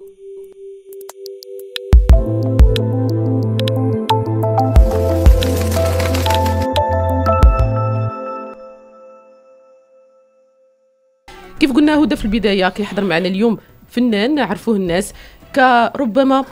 كيف قلنا هدى في البدايه كيحضر معنا اليوم فنان عرفوه الناس كربما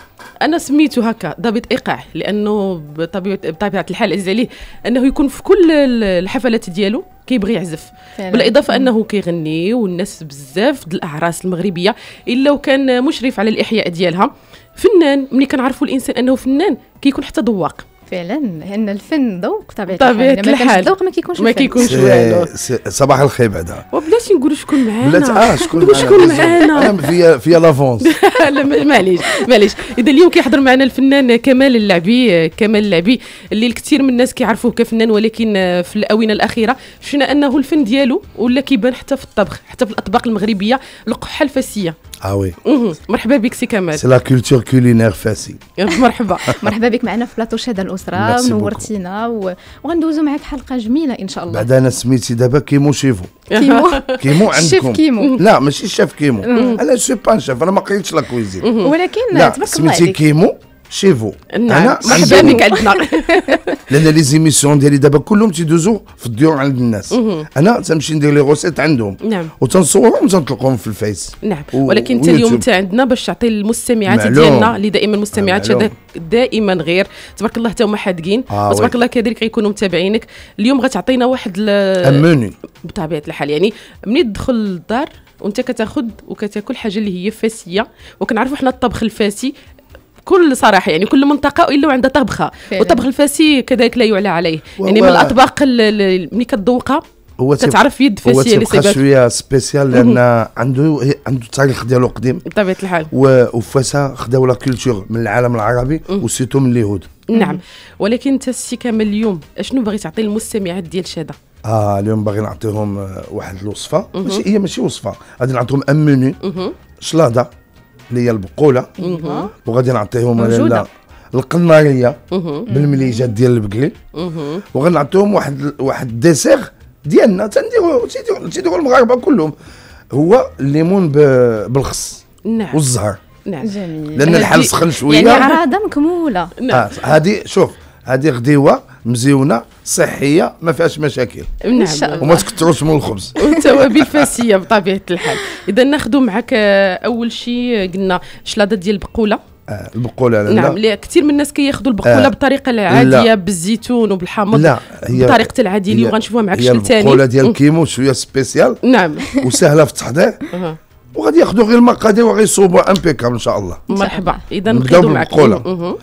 انا سميته هكا ضابط ايقاع لانه بطبيعه الحال عزيز عليه انه يكون في كل الحفلات ديالو كيبغي يعزف بالاضافه انه كيغني والناس بزاف د الاعراس المغربيه الا وكان مشرف على الاحياء ديالها فنان ملي كنعرفوا الانسان انه فنان كيكون حتى ذواق فعلا ان الفن ذوق طبيعه الحال ما كانش الذوق ما كيكونش ما كيكونش والو صباح الخير بعدا وبلاتي نقول شكون معانا بلا اه شكون معانا شكون معانا في في لافونس لا معليش معليش اذا اليوم كيحضر معنا الفنان كمال اللعبي كمال اللعبي اللي الكثير من الناس كيعرفوه كفنان ولكن في الاونه الاخيره شفنا انه الفن ديالو ولا كيبان حتى في الطبخ حتى في الاطباق المغربيه القحه الفاسيه اه وي مرحبا بك سي كمال سي لا كولتور كولينير فاسي مرحبا مرحبا بك معنا في بلاطو شاده الاسره ونورتينا وغندوزو معاك حلقه جميله ان شاء الله بعد انا سميتي دابا كيمو شيفو كيمو كيمو عندكم كيمو لا ماشي شيف كيمو انا سي با شيف انا ما قريتش لا كويزين ولكن تبارك الله سميتي كيمو شي فو انا مرحبا بك عندنا لان لي زيميسيون ديالي دابا كلهم تيدوزو في الديور عند الناس انا تنمشي ندير لي غوسيت عندهم نعم وتنصورهم وتنطلقهم في الفيس نعم ولكن انت اليوم انت عندنا باش تعطي المستمعات ديالنا اللي دائما المستمعات دائما غير تبارك الله حتى هما حادقين آه وتبارك الله كذلك غيكونوا متابعينك اليوم غتعطينا واحد الموني بطبيعه الحال يعني ملي تدخل للدار وانت كتاخذ وكتاكل حاجه اللي هي فاسيه وكنعرفوا حنا الطبخ الفاسي بكل صراحه يعني كل منطقه الا وعندها طبخه والطبخ الفاسي كذلك لا يعلى عليه يعني من الاطباق اللي كتذوقها هو تتعرف يد فاسي اللي تبقى شويه سبيسيال لان عنده عنده التاريخ ديالو قديم بطبيعه الحال وفاسا خداو لا كولتور من العالم العربي وسيتو من اليهود نعم ولكن انت السي كامل اليوم اشنو باغي تعطي للمستمعات ديال شاده اه اليوم باغي نعطيهم آه، واحد الوصفه ماشي هي ماشي وصفه غادي نعطيهم ان منو شلاضه اللي هي البقوله وغادي نعطيهم القناريه بالمليجات ديال البقري وغنعطيهم واحد واحد الديسير ديالنا تنديرو تيديرو المغاربه كلهم هو الليمون بالخس نعم والزهر نعم جميل لان الحال سخن شويه يعني عراضه مكموله نعم هذه آه. شوف هذه غديوه مزيونه صحيه ما فيهاش مشاكل نعم. الله وما تكثروش من الخبز والتوابل فاسيه بطبيعه الحال اذا ناخذ معك آه، اول شيء قلنا شلاضه ديال البقوله آه البقوله لا نعم لا كثير من الناس كياخذوا البقوله آه بالطريقه العاديه لا بالزيتون وبالحامض لا هي بطريقه العاديه اللي غنشوفوها معك شكل ثاني البقوله ديال الكيمو شويه سبيسيال نعم وسهله في التحضير وغادي ياخذوا غير المقادير وغيصوبوا امبيكاب ان شاء الله مرحبا اذا نبداو بالبقوله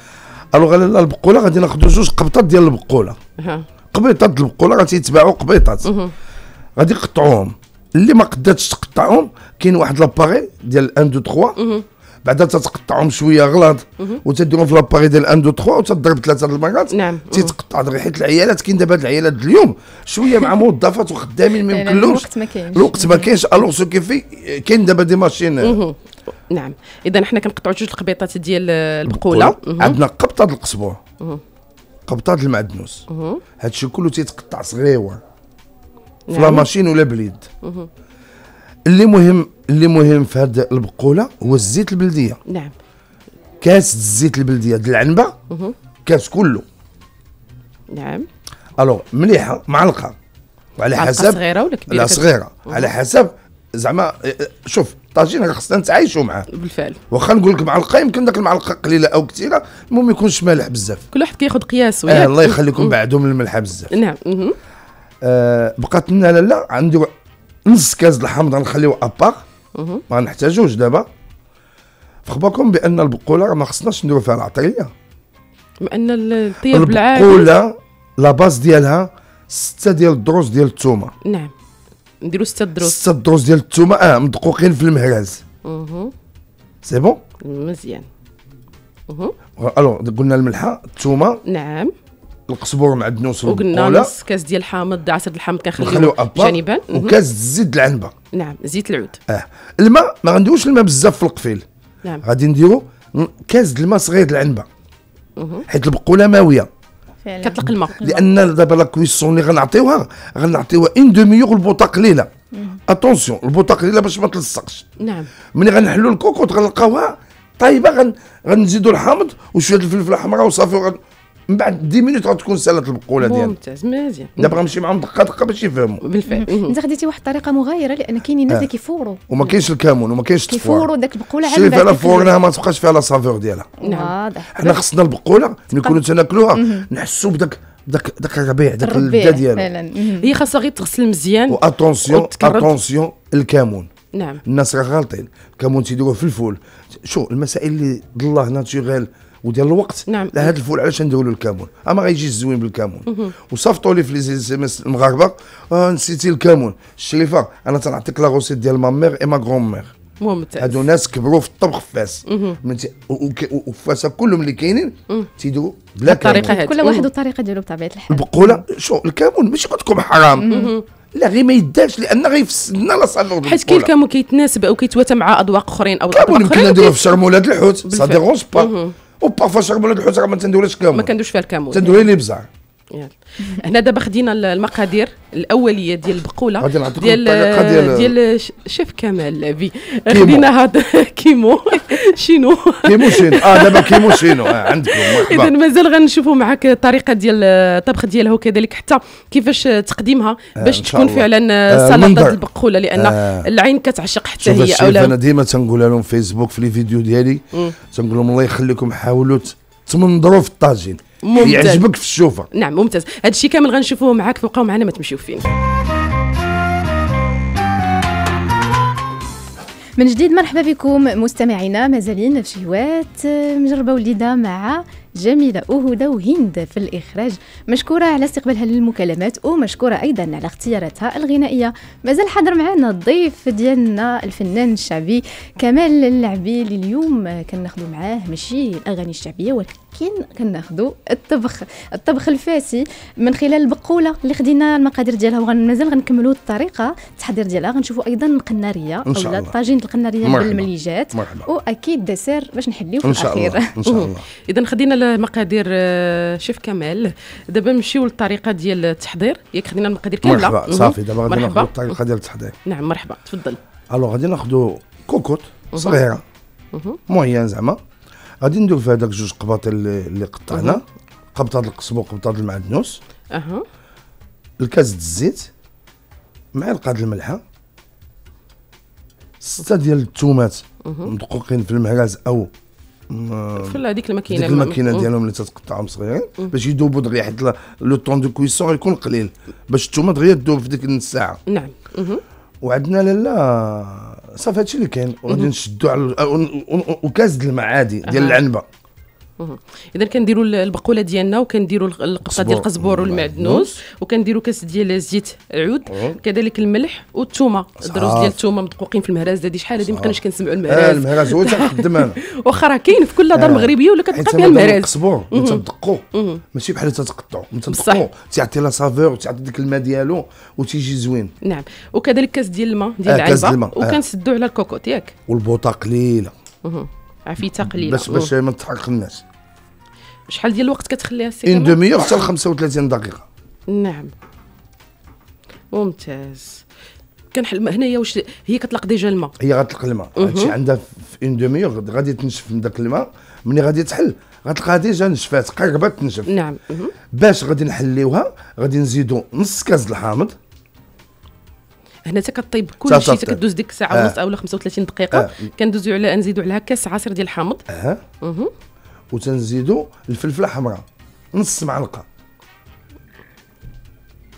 الوغ البقوله غادي ناخذوا جوج قبطات ديال البقوله قبيطات البقوله غتيتباعوا قبيطات غادي يقطعوهم اللي ما قداتش تقطعهم كاين واحد لاباري ديال 1 2 3 بعدا تتقطعهم شويه غلط وتديرهم في لاباري ديال 1 2 3 وتضرب ثلاثه المرات نعم تيتقطع ريحه العيالات كاين دابا هاد العيالات اليوم شويه مع موظفات وخدامين ما يمكنلوش الوقت ما كاينش الوقت ما كاينش الوغ سو كيفي كاين دابا دي ماشين نعم اذا حنا كنقطعوا جوج القبيطات ديال البقوله عندنا قبطه القصبور قبطات المعدنوس هادشي كله تيتقطع صغيور نعم. في لا ماشين ولا باليد اللي مهم اللي مهم في هاد البقوله هو الزيت البلديه نعم كاس الزيت البلديه ديال العنبه كاس كله نعم الوغ مليحه معلقه وعلى حسب صغيره ولا كبيره لا صغيره على حسب زعما شوف راه خصنا نتعايشوا معاه بالفعل واخا نقول لك معلقه يمكن داك المعلقه قليله او كثيره المهم ما يكونش مالح بزاف كل واحد كياخذ قياس آه الله يخليكم بعدهم الملحه بزاف نعم آه بقات لنا لا لا عندي نص كاس الحامض غنخليوه ابار ما نحتاجوش دابا فخباكم بان البقوله ما خصناش نديرو فيها العطريه بان الطياب العادي البقوله لا باز ديالها سته ديال الدروس ديال الثومه نعم نديرو ستة دروس ستة دروس ديال الثومه اه مدقوقين في المهراز اها سي بون مزيان اها الو قلنا الملحه الثومه نعم القصبور مع الدنوس وقلنا نص كاس ديال الحامض عصير الحامض كنخليو جانبا وكاس زيت العنبه نعم زيت العود اه الماء ما غنديروش الماء بزاف في القفيل نعم غادي نديرو كاس الماء صغير العنبه حيت البقوله ماويه فعلا الماء لان دابا لا كويسون اللي غنعطيوها غنعطيوها ان دوميور البوطه قليله اتونسيون البوطه قليله باش ما تلصقش نعم ملي غنحلوا الكوكوط غنلقاوها طايبه غن... غنزيدوا الحامض وشويه الفلفله الحمراء وصافي وغن... من بعد دي مينوت غتكون سالت البقوله ديالها ممتاز مزيان دابا غنمشي معاهم دقه دقه باش يفهموا بالفعل انت خديتي واحد الطريقه مغايره لان كاينين الناس آه. اللي كيفوروا وما كاينش الكامون وما كاينش التفور كيفوروا داك البقوله على بعد فيها فورناها ما تبقاش فيها لا سافور ديالها نعم. نعم. واضح حنا خصنا البقوله ملي كنا تناكلوها نحسوا بداك داك داك الربيع داك البدا ديالها هي خاصها غير تغسل مزيان واتونسيون اتونسيون الكامون نعم الناس راه غالطين الكامون تيديروه في الفول شوف المسائل اللي الله ناتشيغيل وديال الوقت نعم هذا الفول علاش ندولو الكمون اما غيجي الزوين بالكمون وصفطوا لي في لي اس ام اس المغاربه آه، نسيتي الكمون الشريفه انا تنعطيك لا غوسيت ديال ما مير اي ما غرون مير ممتاز هادو ناس كبروا في الطبخ في فاس وفاس كلهم اللي كاينين تيدو بلا الطريقه كل واحد والطريقه ديالو بطبيعه الحال البقوله شو الكمون ماشي قلت لكم حرام لا غير ما يدارش لان غيفسدنا لا صالون حيت كاين الكمون كيتناسب او كيتواتى مع اذواق اخرين او اذواق كامو يمكن نديروه في شرمولات الحوت سا ديغونس با وبارفوا شغل الحوت راه ما تندولاش كامل ما كندوش فيها الكامل تندوي لي بزاف هنا دابا خدينا المقادير الاوليه ديال البقوله ديال ديال شيف كمال خدينا خديناها كيمو شينو كيمو شينو اه دابا كيمو شينو آه عندكم اذا مازال غنشوفوا معك الطريقه ديال الطبخ ديالها وكذلك حتى كيفاش تقديمها آه، باش آه تكون فعلا آه سلطه البقوله لان آه العين كتعشق حتى هي اولا انا ديما تنقولها لهم في فيسبوك في لي فيديو ديالي تنقول لهم الله يخليكم حاولوا تمنظروا في الطاجين ممتاز يعجبك في الشوفه نعم ممتاز هذا الشيء كامل غنشوفوه معاك تبقاو معنا ما تمشيو فين من جديد مرحبا بكم مستمعينا مازالين في شهوات مجربه وليده مع جميلة أهدى وهند في الإخراج مشكورة على استقبالها للمكالمات ومشكورة أيضا على اختياراتها الغنائية مازال حاضر معنا الضيف ديالنا الفنان الشعبي كمال العبي اللي اليوم كناخدو معاه ماشي الأغاني الشعبية ولكن كي كناخذوا الطبخ الطبخ الفاسي من خلال البقوله اللي خدينا المقادير ديالها ومازال غنكملوا الطريقه التحضير ديالها غنشوفوا ايضا القناريه إن او لا طاجين القناريه بالمليجات واكيد دسير باش نحليو في الاخير ان شاء الله اذا خدينا المقادير آه، شيف كمال دابا نمشيو للطريقه ديال التحضير ياك خدينا المقادير كامله مرحبا صافي دابا غادي ناخذ الطريقه ديال التحضير نعم مرحبا تفضل الو غادي ناخذوا كوكوط صغيره معينه زعما غادي ندير في هذاك جوج قباط اللي قطعنا قبطه القصب وقبطه المعدنوس اها الكاس د الزيت معلقه ديال الملحه سته ديال الثومات مدقوقين في المهراز او في هذيك الماكينه ديك الماكينه أه. ديالهم اللي تتقطعهم صغيرين أه. باش يذوبوا دغيا حيت لو طون دو كويسون غيكون قليل باش الثومه دغيا تذوب في ديك الساعه نعم وعندنا لالا صافي هادشي اللي كاين وغادي نشدو على وكاس المعادي ديال العنبه اذا كنديروا البقوله ديالنا وكنديروا القصه ديال القزبور والمعدنوس وكنديروا كاس ديال الزيت عود كذلك الملح والثومه الدروس ديال الثومه مدقوقين في المهراز هذه شحال هذه ما بقيناش كنسمعوا المهراز آه المهراز هو تخدم انا واخا راه كاين في كل دار آه. مغربيه ولا كتلقى فيها المهراز القزبور تدقوا ماشي بحال تتقطعوا تدقوا تعطي تيعطي لا سافور وتعطي ديك الماء ديالو وتيجي زوين نعم وكذلك كاس ديال الماء آه، ديال العلبه آه. وكنسدوا على الكوكوت ياك والبوطه قليله في تقليل باش باش ما تحرق الناس شحال ديال الوقت كتخليها السي اون دوميور حتى ل 35 دقيقه نعم ممتاز كنحل هنايا واش هي كطلق ديجا الماء هي غتطلق الماء هادشي عندها في اون دوميور غادي تنشف من داك الماء ملي غادي تحل غتلقاها ديجا نشفات قربت تنشف نعم باش غادي نحليوها غادي نزيدو نص كاس الحامض هنا كطيب كل شيء كدوز ديك الساعه ونص او 35 دقيقه آه. كندوزو على نزيدو عليها كاس عصير ديال الحامض اها وتنزيدو الفلفله حمراء نص معلقه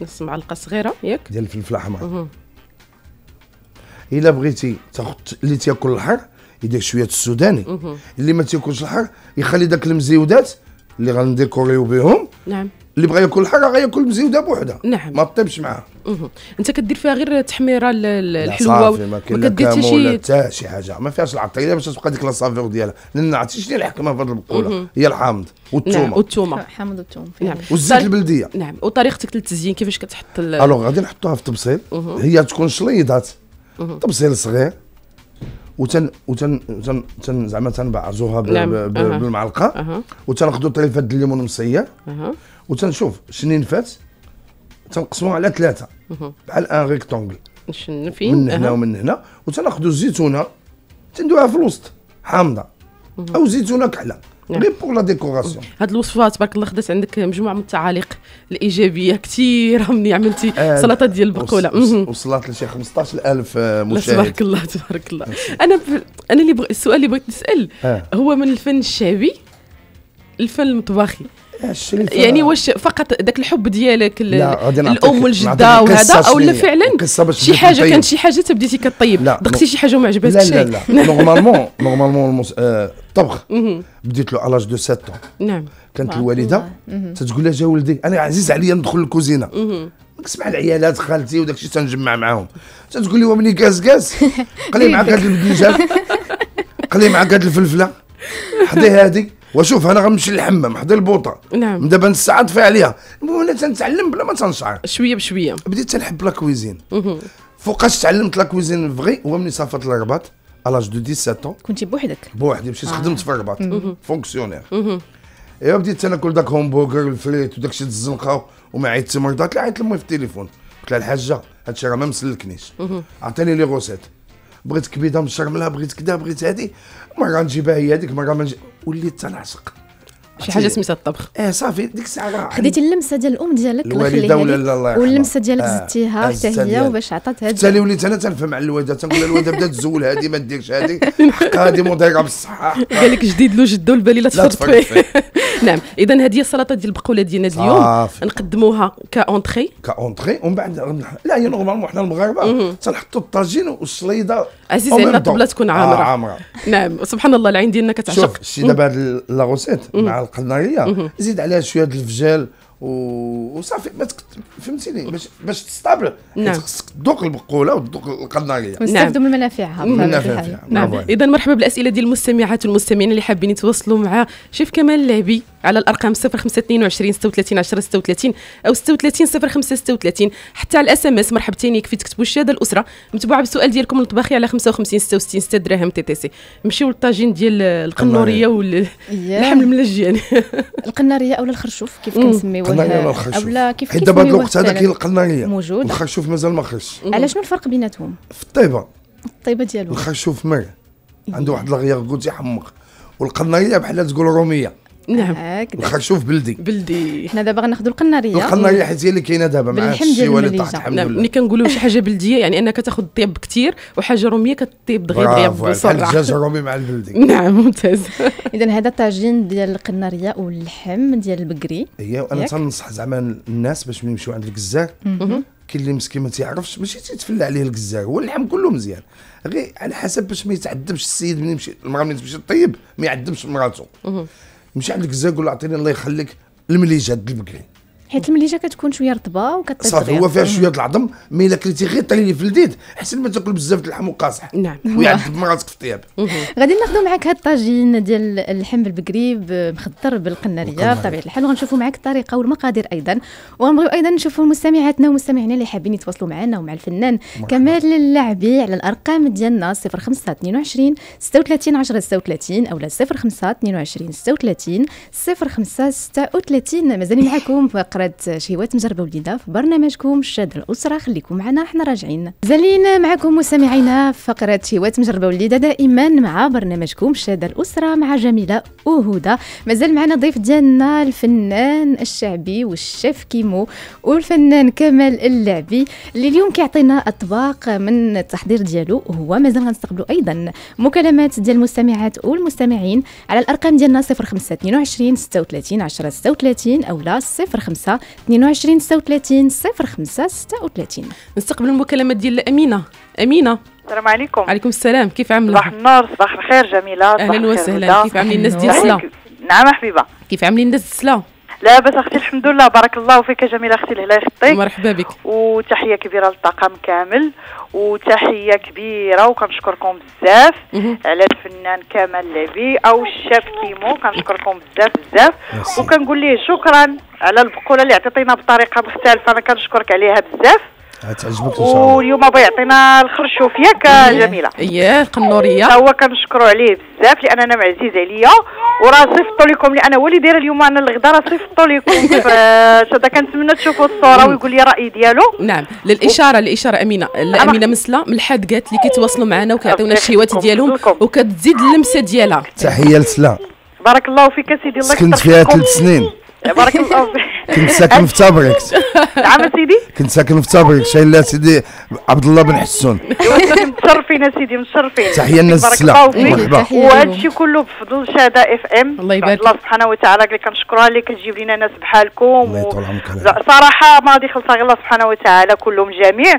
نص معلقه صغيره ياك ديال الفلفله حمراء الا بغيتي تاخذ اللي تياكل الحر يدير شويه السوداني اللي ما تياكلش الحر يخلي داك المزيودات اللي غنديكوريو بهم نعم اللي بغى ياكل حاجه ياكل مزيوده بوحدها نعم ما طيبش معاها انت كدير فيها غير تحميره الحلوه صافي ما كديرش شي حتى شي حاجه ما فيهاش العطريه باش تبقى ديك لاسافيغ ديالها لان نعم، عرفتي شنو الحكمه في هذه البقوله هي الحامض والثومه نعم والثومه الحامض والثومه نعم والزيت طيب. البلديه نعم وطريقتك للتزيين كيفاش كتحط الوغ غادي نحطوها في التبصيل هي تكون شليضات تبصيل صغير وتن وتن وتن تن زعما تنبعزوها بالمعلقه أه. وتناخذوا طريفه د الليمون مصير أه. وتنشوف شنين فات تنقسموها على ثلاثه بحال ان ريكتونغل من هنا أه. ومن هنا وتناخذوا الزيتونه تندوها في الوسط حامضه او زيتونه كحله غير بور لا ديكوراسيون هاد الوصفه تبارك الله خدات عندك مجموعه من التعاليق الايجابيه كثيره مني عملتي آه، سلطه ديال البقوله وصلت لشي 15000 آه، مشاهد تبارك الله تبارك الله انا انا اللي بغ... السؤال اللي بغيت نسال آه. هو من الفن الشعبي الفن المطبخي يعني آه. واش فقط ذاك الحب ديالك الام والجده وهذا او لا فعلا شي حاجه كانت شي حاجه تبديتي كطيب دقتي شي حاجه وما عجبتكش لا لا لا نورمالمون نورمالمون الطبخ بديت له الاج دو 7 نعم كانت الوالده تتقول لها جا ولدي انا عزيز عليا ندخل للكوزينه كنسمع العيالات خالتي وداك الشيء تنجمع معاهم تتقول لي ومني كاس كاس قلي معاك هاد البدنجان قلي معاك هذه الفلفله حضي هذه وشوف انا غنمشي للحمام حدا البوطه نعم دابا نستعد فيها عليها المهم انا تنتعلم بلا ما تنشعر شويه بشويه بديت تنحب لا كويزين فوقاش تعلمت لا كويزين فغي هو ملي سافرت للرباط الاج دو 17 كنتي بوحدك بوحدي مشيت آه. خدمت في الرباط فونكسيونير ايوا بديت تناكل داك هومبرغر الفليت وداك الشيء الزنقه وما عيطت مرضات لا عيط لامي في التليفون قلت لها الحاجه هادشي راه ما مسلكنيش عطيني لي غوسيت بغيت كبيده مشرملها بغيت كذا بغيت هادي مره نجيبها هي هذيك مره ما نجيبها وليت تنعسق شي حاجه سميتها الطبخ اه صافي ديك الساعه خديتي اللمسه ديال الام ديالك الوالده ولا لا الله واللمسه ديالك آه، زدتيها آه، حتى هي وباش عطاتها حتى وليت انا تنفهم على الوالده تنقول الوالده بدا تزول هذه ما ديرش هذه حقها هذه مضيعه بالصحه قال لك جديد له جدو البالي لا تفرط فيه نعم اذا هذه هي السلطه ديال البقوله ديالنا اليوم نقدموها كاونتخي كاونتخي ومن بعد لا هي نورمالمون حنا المغاربه تنحطوا الطاجين والصليده عزيز علينا الطبله تكون عامره آه، عامره نعم سبحان الله العين ديالنا كتعشق شوف شي دابا لا روسيت مع القناريه زيد عليها شويه الفجال وصافي ما فهمتيني نعم. باش باش تستابل نعم خصك تذوق البقوله وتذوق القناريه نعم نعم. من منافعها من منافعها نعم اذا مرحبا بالاسئله ديال المستمعات والمستمعين اللي حابين يتواصلوا مع شيف كمال اللعبي على الارقام 0522 36 10 36 او 36 05 36 حتى على الاس ام اس مرحبتين يكفي تكتبوا الشهاده الاسره متبوعه بالسؤال ديالكم الطباخي على 55 66 6 دراهم تي تي سي نمشيو للطاجين ديال القنوريه واللحم من القناريه او الخرشوف كيف كنسميوه القنايه ولا الخشوف ولا كيف كيف حيت دابا الوقت هذا كاين القنايه موجود الخشوف مازال ما خش إيه. على شنو الفرق بيناتهم في الطيبه الطيبه ديالو الخشوف ماء عنده إيه. واحد الغياغ قلت يحمق والقنايه بحال تقول روميه نعم واخا شوف بلدي بلدي حنا دابا غناخذوا القناريه القناريه حيت هي اللي كاينه دابا مع الشيء اللي طاحت الحمد نعم. لله ملي كنقولوا شي حاجه بلديه يعني انك تاخذ الطيب كثير وحاجه روميه كطيب دغيا دغيا بصراحه الدجاج الرومي مع البلدي نعم ممتاز اذا هذا طاجين ديال القناريه واللحم ديال البقري هي وانا تنصح زعما الناس باش ملي يمشيو عند الكزاك كاين اللي مسكين ما تيعرفش ماشي تيتفلى عليه الكزاك هو اللحم كله مزيان غير على حسب باش ما يتعذبش السيد ملي يمشي المراه ملي تمشي طيب ما يعذبش مراته مش عندك الزاكل اعطيني الله يخليك المليجات البكري حيت المليجه كتكون شويه رطبه وكطيب صافي هو فيها شويه العظم مي الا كليتي غير طليلي في الديد حسن ما تاكل بزاف اللحم وقاصح نعم ويعذب مراتك في الطياب غادي ناخذ معك هاد الطاجين ديال اللحم بالبقري مخضر بالقناريه بطبيعه الحال وغنشوفوا معك الطريقه والمقادير ايضا وغنبغيو ايضا نشوفوا مستمعاتنا ومستمعينا اللي حابين يتواصلوا معنا ومع الفنان كمال اللاعبي على الارقام ديالنا 05 22 36 10 36 اولا 05 22 36 05 36 معاكم معكم فقره شهوات مجربه وليده في برنامجكم شاد الاسره خليكم معنا احنا راجعين زالين معكم مستمعينا في فقره شهوات مجربه وليده دائما مع برنامجكم شاد الاسره مع جميله وهدى مازال معنا ضيف ديالنا الفنان الشعبي والشيف كيمو والفنان كمال اللعبي اللي اليوم كيعطينا اطباق من التحضير ديالو وهو مازال غنستقبلوا ايضا مكالمات ديال المستمعات والمستمعين على الارقام ديالنا 05 22 36 10 36 او لا 05 22 36 05 36 نستقبل المكالمات ديال امينه امينه السلام عليكم عليكم السلام كيف عامله صباح النور صباح الخير جميله اهلا وسهلا كيف عاملين الناس ديال سلا نعم حبيبه كيف عاملين الناس ديال سلا لاباس اختي الحمد لله بارك الله فيك جميله اختي الهلا يخطيك مرحبا بك وتحيه كبيره للطاقم كامل وتحيه كبيره وكنشكركم بزاف على الفنان كمال لبي او الشاب كيمو كنشكركم بزاف بزاف وكنقول ليه شكرا على البقوله اللي عطيتينا بطريقه مختلفه انا كنشكرك عليها بزاف تعجبك ان شاء الله واليوم يعطينا الخرشوف ياك إيه. جميله اييه القنوريه هو كنشكروا عليه بزاف لان انا معزيز عليا وراه صيفطوا لكم لان هو اللي داير اليوم انا الغداء راه صيفطوا لكم هذا كنتمنى تشوفوا الصوره ويقول لي الراي ديالو نعم للاشاره الاشاره امينه امينه مسلا من قالت لي كيتواصلوا معنا وكيعطيونا الشهوات ديالهم وكتزيد اللمسه ديالها تحيه لسلا بارك الله فيك سيدي الله يكثر سكنت فيها ثلاث سنين بارك الله فيك كنت ساكن في تابريك نعم سيدي كنت ساكن في تبريكس شايل سيدي عبد الله بن حسون متشرفين سيدي متشرفين تحيه الناس السلام مرحبا وهذا الشيء كله بفضل شهادة اف ام الله يبارك الله سبحانه وتعالى اللي كنشكرها اللي كتجيب لنا ناس بحالكم الله يطول عمرك صراحه غادي يخلصها غير الله سبحانه وتعالى كلهم جميع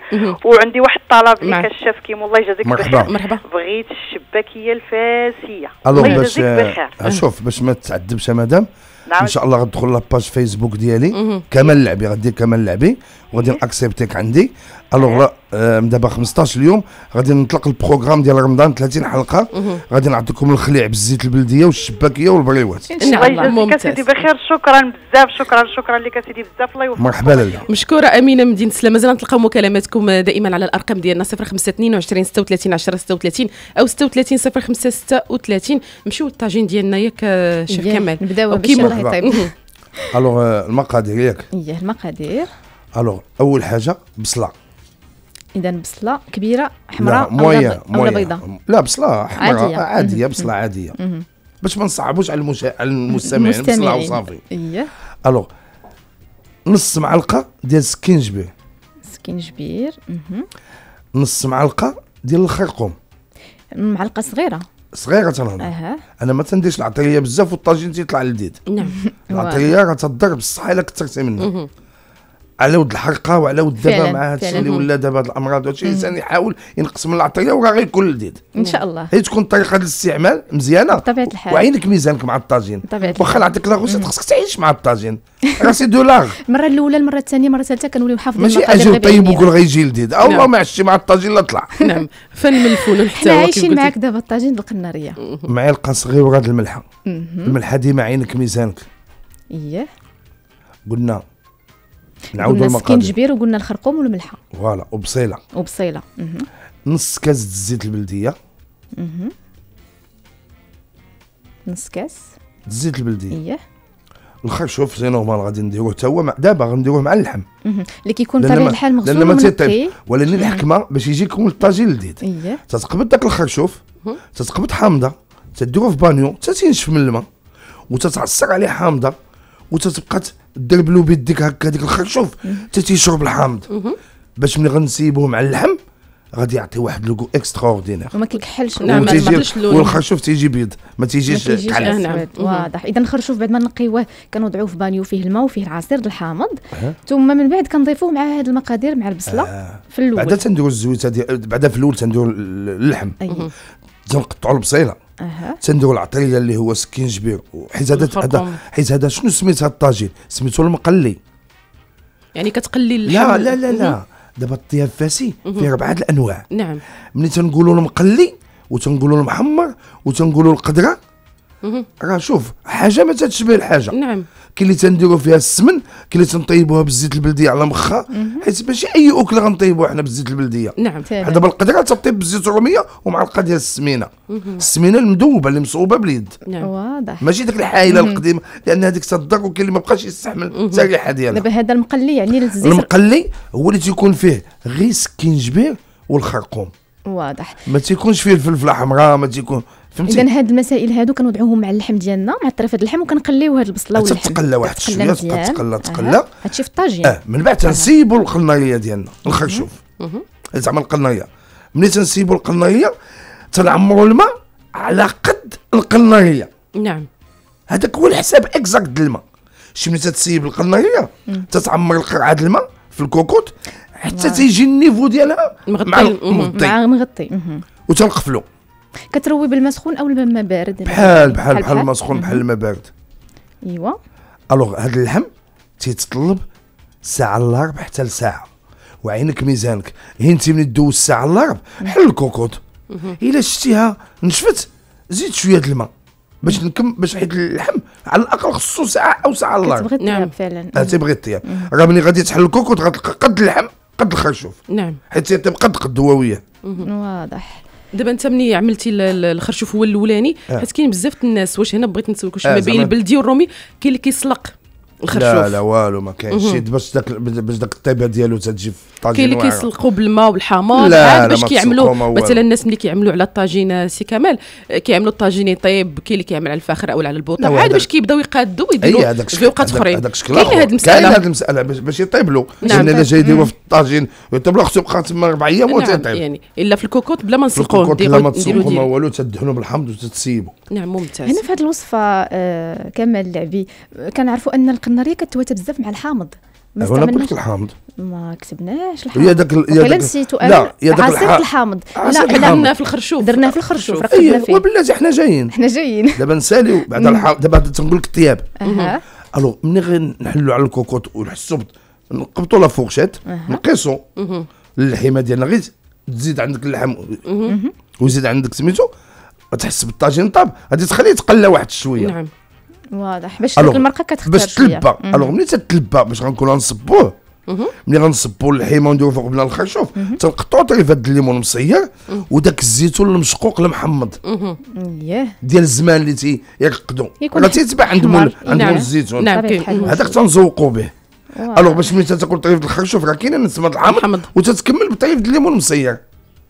وعندي واحد الطلب اللي كشاف كيما الله يجازيك مرحبا مرحبا بغيت الشباكيه الفاسيه الله يجازيك بخير شوف باش ما تعذبش مدام نعم ان شاء الله غندخل لاباج فيسبوك ديالي كمال لعبي غدير كمال لعبي وغادي ناكسبتيك عندي الوغ euh, دابا 15 اليوم غادي نطلق البروغرام ديال رمضان 30 حلقه غادي نعطيكم الخليع بالزيت البلديه والشباكيه والبريوات ان شاء الله ممتاز سيدي بخير شكرا بزاف شكرا شكرا لك سيدي بزاف الله يوفقك مرحبا لاله مشكوره امينه مدينه سلا مازال نتلقاو مكالماتكم دائما على الارقام ديالنا 05 22 36 10 36 او 36 05 36 نمشيو للطاجين ديالنا ياك آه، شيخ كمال نبداو بشي الله يطيب الوغ euh، المقادير ياك المقادير الوغ اول حاجه بصله اذا بصله كبيره حمراء مويه ولا بيضاء لا بصله حمراء عاديه عاديه بصله عاديه باش ما نصعبوش على, المشا... المستمعين بصله وصافي اييه الوغ نص معلقه ديال سكينجبير سكينجبير نص معلقه ديال الخرقوم معلقه صغيره صغيره تنهضر أه. انا ما تنديرش العطريه بزاف والطاجين تيطلع لذيذ نعم العطريه راه تضر بصح الا كثرتي منها على ود الحرقه وعلى ود دابا مع الشيء اللي ولا دابا هاد الامراض الشيء الانسان يحاول ينقص من العطريه وراه غيكون لذيذ ان شاء الله هي تكون طريقه الاستعمال مزيانه بطبيعه الحال وعينك ميزانك مع الطاجين واخا نعطيك لا غوسيت خصك تعيش مع الطاجين راه سي دولار المره الاولى المره الثانيه المره الثالثه كنوليو محافظين ماشي اجي طيب وقول غيجي لذيذ الله نعم. ما عشتي مع الطاجين لا طلع نعم فن من الفول والحتى حنا عايشين معاك دابا الطاجين بالقناريه معلقه صغيره د الملحه الملحه ديما عينك ميزانك اييه قلنا نعاودوا المقادير سكينجبير وقلنا الخرقوم والملحه فوالا وبصيله وبصيله نص كاس الزيت البلديه نص كاس الزيت إيه. الخير الخرشوف سي نورمال غادي نديروه تا هو دابا غنديروه مع اللحم اللي كيكون طبيعي الحال مغسول لان ما تيطيب ولكن الحكمه باش يجيكم الطاجين لذيذ اييه تتقبض داك الخرشوف تتقبض حامضه تديروه في بانيو حتى من الماء وتتعصر عليه حامضه وتتبقى تدربلو بيديك هكا هذيك الخرشوف تيشرب الحامض باش ملي غنسيبوه مع اللحم غادي يعطي واحد لوكو اوردينير وما كيكحلش نعم ما تبدلش اللون والخرشوف تيجي بيض ما تيجيش كحل آه، نعم. واضح اذا الخرشوف بعد ما نقيوه كنوضعوه في بانيو فيه الماء وفيه العصير الحامض ثم من بعد كنضيفوه مع هاد المقادير مع البصله آه. في الاول بعدا تنديروا الزويته بعدا في الاول تنديروا اللحم أيوه. تنقطعوا البصيله اها تندور العطريه اللي هو سكين جبير حيت هذا حيت هذا شنو سميت هذا الطاجين سميتو المقلي يعني كتقلي لا لا لا لا دابا الطياب الفاسي فيه ربعه الانواع نعم ملي تنقولوا المقلي وتنقولوا المحمر وتنقولوا القدره راه شوف حاجه ما تتشبه الحاجه نعم كي اللي تنديروا فيها السمن كي اللي تنطيبوها بالزيت البلديه على مخها حيت ماشي اي اكله غنطيبوها حنا بالزيت البلديه نعم فعلا دابا القدره تطيب بالزيت الروميه ومعلقه ديال السمينه السمينه المذوبه اللي مصوبه باليد نعم واضح ماشي ديك الحايله القديمه لان هذيك تضر وكاين اللي ما بقاش يستحمل الريحه ديالها دابا هذا المقلي يعني الزيت المقلي هو اللي تيكون فيه غير كينجبير والخرقوم واضح ما تيكونش فيه الفلفله حمراء ما تيكون فهمتي اذا هاد المسائل هادو كنوضعوهم مع اللحم ديالنا مع الطرفات اللحم وكنقليو هاد البصله واللحم تتقلى واحد الشويه تبقى تقلى تقلى هادشي في الطاجين اه من بعد تنسيبو القنايه ديالنا الخرشوف إيه، زعما القنايه ملي تنسيبو القنايه تنعمرو الماء على قد القنايه نعم هذاك هو الحساب اكزاكت الماء شي ملي تتسيب القنايه تتعمر القرعه الماء في الكوكوت حتى نعم. تيجي النيفو ديالها مغطي مع مغطي وتنقفلو كتروي بالماء سخون او الماء بارد بحال بحال بحال الماء سخون بحال الماء بارد ايوا الوغ هذا اللحم تيتطلب ساعه الا ربع حتى لساعه وعينك ميزانك هنتي من دوز ساعه الا ربع حل الكوكوط الا شتيها نشفت زيد شويه الماء باش نكم باش حيت اللحم على الاقل خصو ساعه او ساعه الا ربع تبغي نعم فعلا اه تبغي طياب راه ملي غادي تحل الكوكوط غتلقى قد اللحم قد الخرشوف نعم حيت تيطيب قد قد هو واضح دابا انت ملي عملتي الخرشوف هو الاولاني آه. حيت كاين بزاف الناس واش هنا بغيت نسولك واش آه، ما بين البلدي والرومي كاين اللي كيسلق لا لا والو ما كاينش باش داك باش داك الطيبه ديالو تتجي في الطاجين كاين اللي كيسلقوا بالماء والحمار عاد باش كيعملوا مثلا الناس اللي كيعملوا على الطاجين سي كمال كيعملوا الطاجين يطيب كاين اللي كيعمل على الفاخر او على البوطا عاد باش كيبداو يقادوا ويديروا في اوقات اخرين الشكل كاين هذه المساله كاين هذه المساله باش يطيب له لان الا جاي يديروا في الطاجين يطيب له خصو يبقى تما اربع ايام نعم، وتيطيب يعني الا في الكوكوط بلا ما نسلقوه الكوكوط بلا ما تسلقوه ما والو تدهنوا بالحمض وتتسيبوا نعم ممتاز هنا في هذه الوصفه آه، كمال لعبي آه، كنعرفوا ان الناريه كتواتى بزاف مع الحامض انا قلت الحامض ما كتبناش الحامض هي داك يا داك نسيتو انا عصير الحامض لا درناه في الخرشوف درناه في الخرشوف ركبنا إيه، فيه وبلاتي حنا جايين حنا جايين دابا نساليو بعد الحامض دابا تنقول لك الطياب أه. الو ملي غنحلوا على الكوكوط ونحسوا نقبطوا لا فورشيت نقيسوا اللحيمه ديالنا غير تزيد عندك اللحم ويزيد عندك سميتو تحس بالطاجين طاب غادي تخليه يتقلى واحد شويه نعم واضح باش ديك المرقه كتختار باش تلبى الوغ ملي تتلبى باش غنكونوا نصبوه ملي غنصبوا الحيمه ونديرو فوق بلا الخشوف تنقطعوا طريفه د الليمون مصير وداك الزيتون المشقوق المحمض ياه ديال الزمان اللي تي يرقدوا راه تيتباع عند نعم. مول الزيتون نعم، هذاك تنزوقوا به الوغ باش ملي تاكل طريف الخرشوف راه كاينه نسمه الحمض وتتكمل بطريف الليمون مصير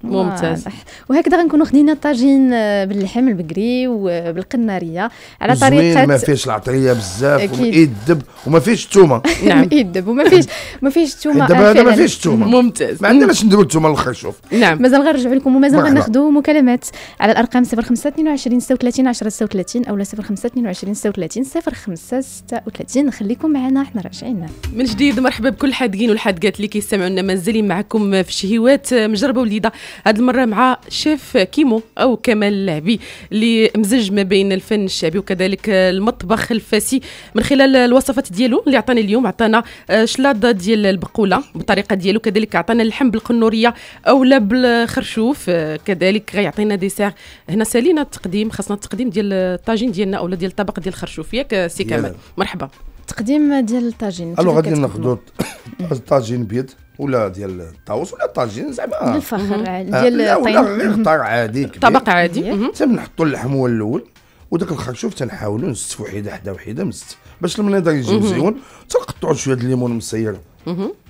آه، ممتاز وهكذا غنكونوا خدينا الطاجين آه، باللحم البقري وبالقناريه على طريقه ما فيهش العطريه بزاف يدب وما فيهش الثومه نعم يدب وما فيهش ما فيهش الثومه دابا هذا ما فيهش الثومه ممتاز ما عندناش نديروا الثومه شوف نعم مازال غنرجعوا لكم ومازال غناخذوا مكالمات على الارقام 05 22 36 10 36 او 05 22 36 05 36 خليكم معنا احنا راجعين من جديد مرحبا بكل الحادقين والحادقات اللي كيستمعوا لنا مازالين معكم في شهيوات مجربه وليده هاد المره مع شيف كيمو او كمال اللعبي اللي مزج ما بين الفن الشعبي وكذلك المطبخ الفاسي من خلال الوصفات ديالو اللي عطاني اليوم عطانا آه، شلاضه ديال البقوله بالطريقه ديالو كذلك عطانا اللحم بالقنوريه او لا بالخرشوف آه، كذلك غيعطينا ديسير هنا سالينا التقديم خاصنا التقديم ديال الطاجين ديالنا اولا ديال الطبق ديال الخرشوف ياك سي كمال مرحبا تقديم ديال الطاجين الو غادي ناخذ الطاجين بيض ولا ديال الطاووس ولا الطاجين زعما الفخر آه، ديال ولا غير طار عادي كبير طبق عادي تنحطوا اللحم هو الاول وداك الخرشوف تنحاولوا نستفوا حيده حدا وحيده مست باش المنيضر يجي مزيون تنقطعوا شويه د الليمون مسير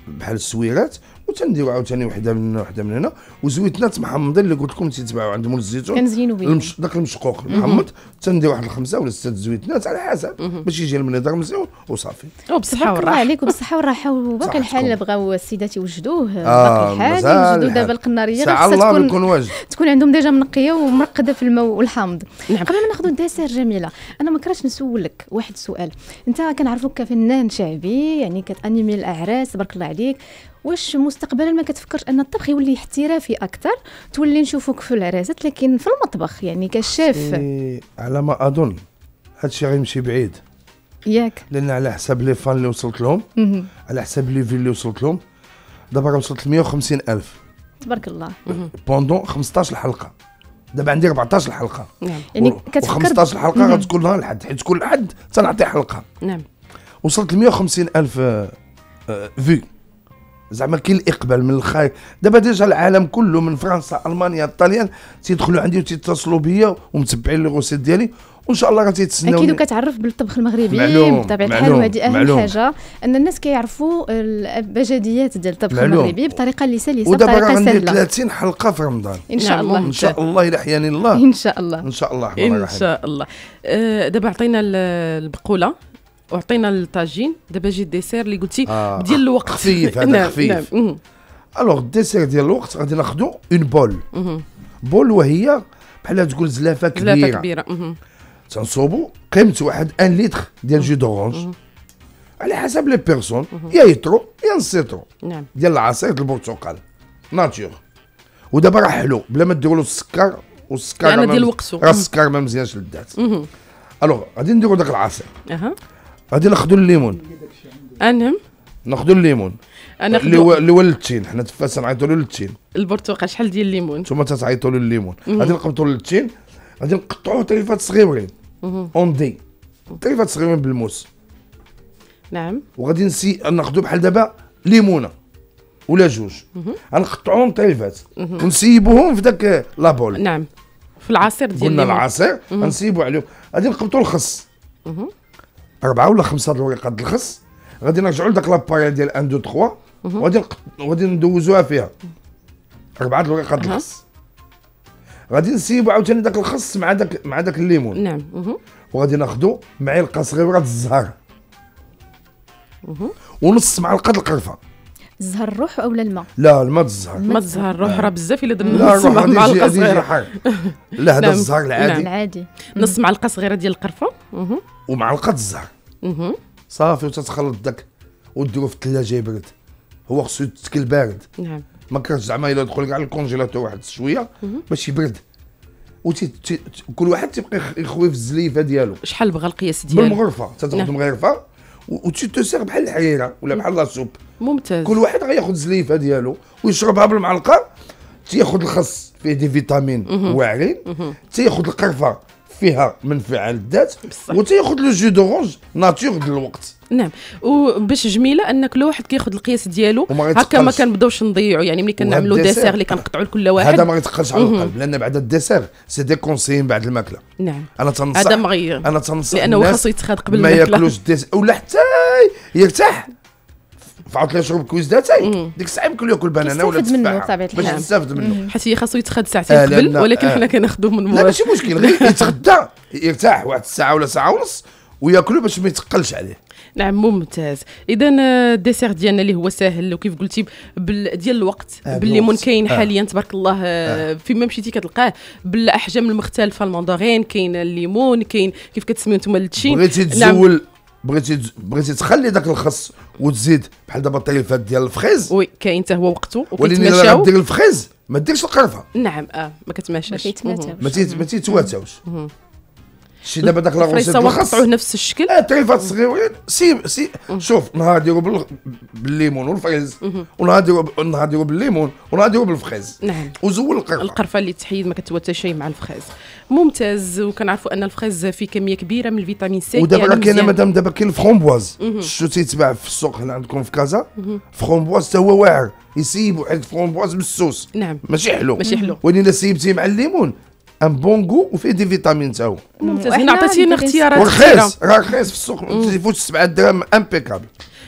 بحال السويرات وتنديو عاوتاني وحده من وحده من هنا وزويتنات محمضين اللي قلت لكم تيتباعوا عند مول الزيتون المش... داك المشقوق المحمض تنديو واحد الخمسه ولا سته زويتنات على حسب باش يجي المنظر مزيون وصافي وبالصحه والراحه الله عليك وبالصحه والراحه وباقي الحال اللي بغاو السيدات يوجدوه آه، باقي الحال يوجدوا دابا القناريه خاصها الله تكون واجد تكون عندهم ديجا منقيه ومرقده في الماء والحامض نعم. قبل ما ناخذوا الدسير جميله انا ما كرهتش نسولك واحد السؤال انت كنعرفوك كفنان شعبي يعني كتانيمي الاعراس تبارك الله عليك واش مستقبلا ما كتفكرش ان الطبخ يولي احترافي اكثر تولي نشوفوك في العرازات لكن في المطبخ يعني كشاف على ما اظن هادشي غيمشي بعيد ياك لان على حساب لي فان اللي وصلت لهم على حساب لي في اللي وصلت لهم دابا وصلت ل 150 الف تبارك الله بوندون 15 حلقه دابا عندي 14 حلقه نعم يعني كتفكر 15 حلقه غتكون نهار الحد حيت كل حد تنعطي حلقه نعم وصلت ل 150 الف فيو آه، آه، زعما كاين الاقبال من الخارج دابا ديجا العالم كله من فرنسا المانيا الطليان تيدخلوا عندي وتيتصلوا بيا ومتبعين لي غوسيت ديالي وان شاء الله تسناو اكيد وكتعرف بالطبخ المغربي بطبيعه الحال وهذه اهم معلوم. حاجه ان الناس كيعرفوا الابجديات ديال الطبخ معلوم. المغربي بطريقه اللي سلسه ودابا راه عندي 30 حلقه في رمضان ان شاء الله ان شاء الله الى حياني الله ان شاء الله ان شاء الله ان شاء الله أه، دابا عطينا البقوله وعطينا الطاجين دابا جي الديسير اللي قلتي آه. آه، ديال الوقت خفيف هذا نعم خفيف نعم الوغ الديسير ديال الوقت غادي ناخذوا اون بول بول وهي بحال تقول زلافه كبيره زلافه كبيره تنصوبو قيمه واحد ان ليتر ديال جو دورونج على حسب لي بيرسون يا يترو يا نسيترو نعم ديال العصير البرتقال ناتور ودابا راه حلو بلا ما ديروا له السكر والسكر يعني ديال وقته راه السكر ما مزيانش للذات الوغ غادي نديرو داك العصير اها غادي ناخذوا الليمون انهم ناخذوا الليمون انا التين حنا تفاس نعيطوا له للتين البرتقال شحال ديال الليمون نتوما تتعيطوا له الليمون غادي نقبطوا للتين غادي نقطعوه طريفات صغيرين اون دي طريفات صغيرين بالموس نعم وغادي نسي ناخذوا بحال دابا ليمونه ولا جوج غنقطعوهم طريفات ونسيبوهم في داك لابول نعم في العصير ديال قلنا العصير غنسيبو عليهم غادي نقبطوا الخس اربعه ولا خمسه الوريقات الخس غادي نرجعوا لذاك لاباري ديال 1 2 3 وغادي غادي ندوزوها فيها اربعه الوريقات الخس غادي نسيبو عاوتاني داك الخس مع داك مع داك الليمون نعم وغادي ناخذوا معلقه صغيره الزهر ونص معلقه القرفه الزهر الروح او الماء لا الماء تزهر ما تزهر الروح آه. راه بزاف الا درنا نص معلقه صغيره لا هذا نعم. الزهر العادي نعم، العادي نص معلقه صغيره ديال القرفه ومعلقه الزهر صافي وتتخلط داك وديرو في الثلاجه يبرد هو خصو يتكل بارد نعم ما كانش زعما الا دخل كاع الكونجيلاتور واحد شويه باش يبرد كل واحد تيبقى يخوي في الزليفه ديالو شحال بغى القياس ديالو بالمغرفه تتخدم نعم. غرفه تو سير بحال الحريره ولا بحال سوب ممتاز كل واحد غياخذ زليفه ديالو ويشربها بالمعلقه تياخذ الخس فيه دي فيتامين واعرين تياخذ القرفه فيها منفعه للذات وتياخذ لو جو دورونج ناتور ديال الوقت نعم وباش جميله انك كل واحد كياخذ القياس ديالو هكا ما كنبداوش نضيعوا يعني ملي كنعملوا ديسير اللي كنقطعوا لكل واحد هذا ما غيتقلش على القلب لان بعد الديسير سي دي كونسيين بعد الماكله نعم انا تنصح هذا مغير انا تنصح لانه خاصو يتخاد قبل الماكله ما ياكلوش الديسير ولا حتى يرتاح فعاود شرب كويس تاي ديك الساعه يمكن ياكل بنانه ولا تفاحه باش يستافد منه حيت هي خاصو يتخد ساعتين آه، قبل آه، ولكن حنا آه. كناخذوه من مورا لا ماشي مشكل غير يتغدى يرتاح واحد الساعه ولا ساعه ونص وياكلو باش ما يتقلش عليه نعم ممتاز اذا الديسير ديالنا اللي هو ساهل وكيف قلتي بال... ديال الوقت آه بالليمون كاين آه. حاليا تبارك الله آه. فيما مشيتي كتلقاه بالاحجام المختلفه الماندورين كاين الليمون كاين كيف كتسميو نتوما التشين بغيتي نعم. تزول نعم. بغيتي بغيتي تخلي داك الخص وتزيد بحال دابا الطريفات ديال الفريز وي كاين حتى هو وقته ولكن الا غدير الفريز ما ديرش القرفه نعم اه ما كتماشاش ما تيتواتاوش شتي دابا داك لاغونسيت الخاص قطعوه نفس الشكل اه تريفات صغيرين سي سي شوف نهار ديرو بالليمون والفريز ونهار ديرو نهار ديرو بالليمون ونهار ديرو بالفريز نعم وزول القرفه القرفه اللي تحيد ما كتوا حتى شيء مع الفريز ممتاز وكنعرفوا ان الفريز فيه كميه كبيره من الفيتامين سي ودابا راه يعني كاينه مدام دابا كاين الفرومبواز شتو تيتباع في السوق هنا عندكم في كازا فرومبواز حتى هو واعر يسيب واحد الفرومبواز بالسوس نعم ماشي حلو ماشي حلو ولكن الا سيبتيه مع الليمون ان بون جو وفيه دي فيتامين تاعو هو ممتاز هنا عطيتينا اختيارات رخيص رخيص في السوق ما 7 درهم امبيكابل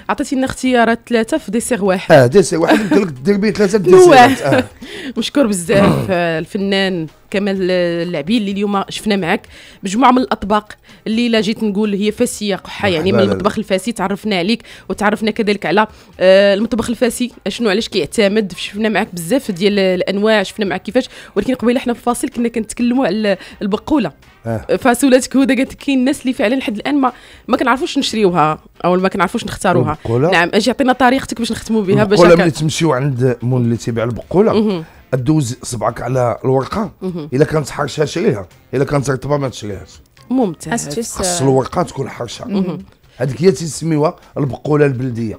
عطيتينا اختيارات ثلاثه في ديسير واحد اه ديسير واحد قلت لك دير بيه ثلاثه ديسير واحد آه. مشكور بزاف آه، الفنان كمال اللاعبين اللي اليوم شفنا معك مجموعه من الاطباق اللي لا جيت نقول هي فاسيه قحه يعني من المطبخ الفاسي تعرفنا عليك وتعرفنا كذلك على آه، المطبخ الفاسي شنو علاش كيعتمد شفنا معك بزاف ديال الانواع شفنا معك كيفاش ولكن قبيله حنا في فاصل كنا كنتكلموا على البقوله آه. فسولتك هدى قالت كاين الناس اللي فعلا لحد الان ما ما كنعرفوش نشريوها او ما كنعرفوش نختاروها نعم اجي عطينا طريقتك باش نختموا بها باش البقوله ملي تمشيو عند مول اللي تيبيع البقوله تدوز صبعك على الورقه الا كانت حرشه شريها الا كانت رطبه ما تشريهاش ممتاز خص الورقه تكون حرشه هذيك هي تسميوها البقوله البلديه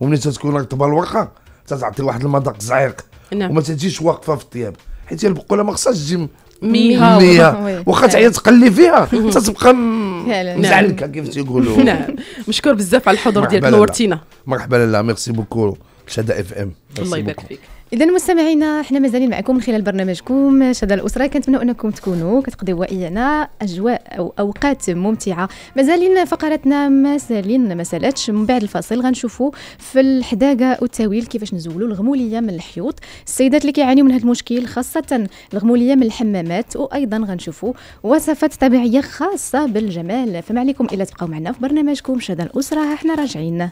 وملي تكون رطبه الورقه تتعطي واحد المذاق زعيق نعم. وما تجيش واقفه في الطياب حيت البقوله ما خصهاش تجي ميها ميها واخا تعيا تقلي فيها تتبقى نعم. مزعلكه كيف تيقولوا نعم مشكور بزاف على الحضور ديالك نورتينا مرحبا لاله ميرسي بوكو شدا اف ام الله يبارك فيك اذا مستمعينا احنا مازالين معكم من خلال برنامجكم شدى الاسره كنتمنى انكم تكونوا كتقضيو وإيانا اجواء او اوقات ممتعه مازالين فقرتنا مازالين ما سالتش من بعد الفاصل غنشوفوا في الحداقه والتاويل كيفاش نزولوا الغموليه من الحيوط السيدات اللي كيعانيوا من هذا المشكل خاصه الغموليه من الحمامات وايضا غنشوفوا وصفات طبيعيه خاصه بالجمال فما عليكم الا تبقاو معنا في برنامجكم شذا الاسره احنا راجعين